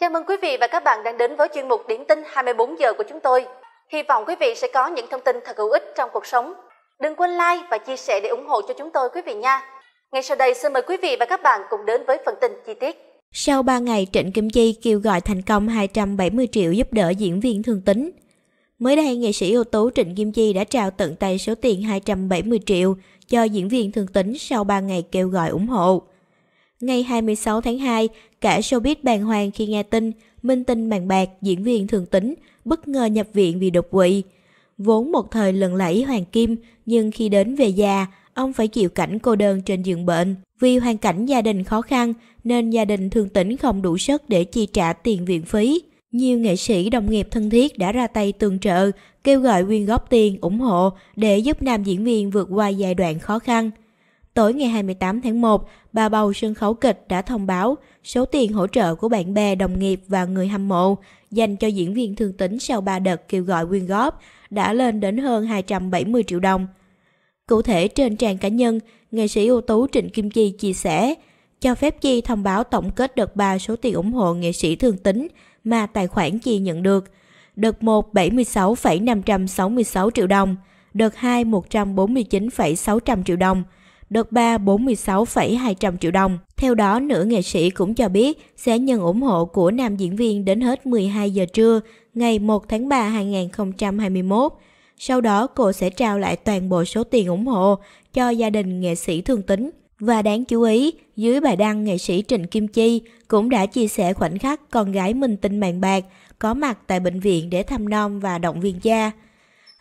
Chào mừng quý vị và các bạn đang đến với chuyên mục Điểm tin 24 giờ của chúng tôi. Hy vọng quý vị sẽ có những thông tin thật hữu ích trong cuộc sống. Đừng quên like và chia sẻ để ủng hộ cho chúng tôi quý vị nha. Ngay sau đây xin mời quý vị và các bạn cùng đến với phần tin chi tiết. Sau 3 ngày, Trịnh Kim Chi kêu gọi thành công 270 triệu giúp đỡ diễn viên thương tính. Mới đây, nghệ sĩ ưu tú Trịnh Kim Chi đã trao tận tay số tiền 270 triệu cho diễn viên thương tính sau 3 ngày kêu gọi ủng hộ. Ngày 26 tháng 2, cả showbiz bàng hoàng khi nghe tin Minh Tinh Màn Bạc, diễn viên thường tính, bất ngờ nhập viện vì đột quỵ. Vốn một thời lần lẫy Hoàng Kim, nhưng khi đến về già, ông phải chịu cảnh cô đơn trên giường bệnh. Vì hoàn cảnh gia đình khó khăn, nên gia đình thường tỉnh không đủ sức để chi trả tiền viện phí. Nhiều nghệ sĩ đồng nghiệp thân thiết đã ra tay tương trợ, kêu gọi quyên góp tiền, ủng hộ để giúp nam diễn viên vượt qua giai đoạn khó khăn. Tối ngày 28 tháng 1, bà bầu sân khấu kịch đã thông báo số tiền hỗ trợ của bạn bè, đồng nghiệp và người hâm mộ dành cho diễn viên thương tính sau 3 đợt kêu gọi quyên góp đã lên đến hơn 270 triệu đồng. Cụ thể trên trang cá nhân, nghệ sĩ ưu tú Trịnh Kim Chi chia sẻ, cho phép Chi thông báo tổng kết đợt 3 số tiền ủng hộ nghệ sĩ thương tính mà tài khoản Chi nhận được. Đợt 1 76,566 triệu đồng, đợt 2 149,600 triệu đồng, đợt 3 46,200 triệu đồng. Theo đó, nữ nghệ sĩ cũng cho biết sẽ nhận ủng hộ của nam diễn viên đến hết 12 giờ trưa ngày 1 tháng 3 2021. Sau đó, cô sẽ trao lại toàn bộ số tiền ủng hộ cho gia đình nghệ sĩ thương tính. Và đáng chú ý, dưới bài đăng nghệ sĩ Trịnh Kim Chi cũng đã chia sẻ khoảnh khắc con gái mình tinh bàn bạc, có mặt tại bệnh viện để thăm non và động viên cha.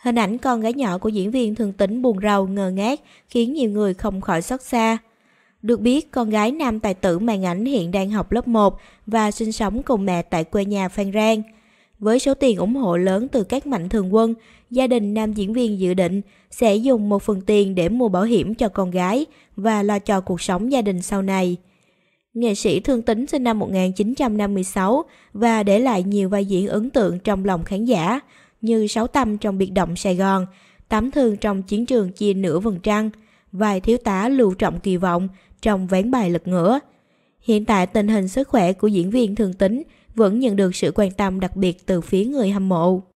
Hình ảnh con gái nhỏ của diễn viên thường tính buồn rầu ngờ ngác khiến nhiều người không khỏi xót xa. Được biết, con gái nam tài tử màn ảnh hiện đang học lớp 1 và sinh sống cùng mẹ tại quê nhà Phan Rang. Với số tiền ủng hộ lớn từ các mạnh thường quân, gia đình nam diễn viên dự định sẽ dùng một phần tiền để mua bảo hiểm cho con gái và lo cho cuộc sống gia đình sau này. Nghệ sĩ Thương Tính sinh năm 1956 và để lại nhiều vai diễn ấn tượng trong lòng khán giả – như sáu tâm trong biệt động Sài Gòn, tám thương trong chiến trường chia nửa vầng trăng, vài thiếu tá lưu trọng kỳ vọng trong ván bài lật ngửa. Hiện tại tình hình sức khỏe của diễn viên thường tính vẫn nhận được sự quan tâm đặc biệt từ phía người hâm mộ.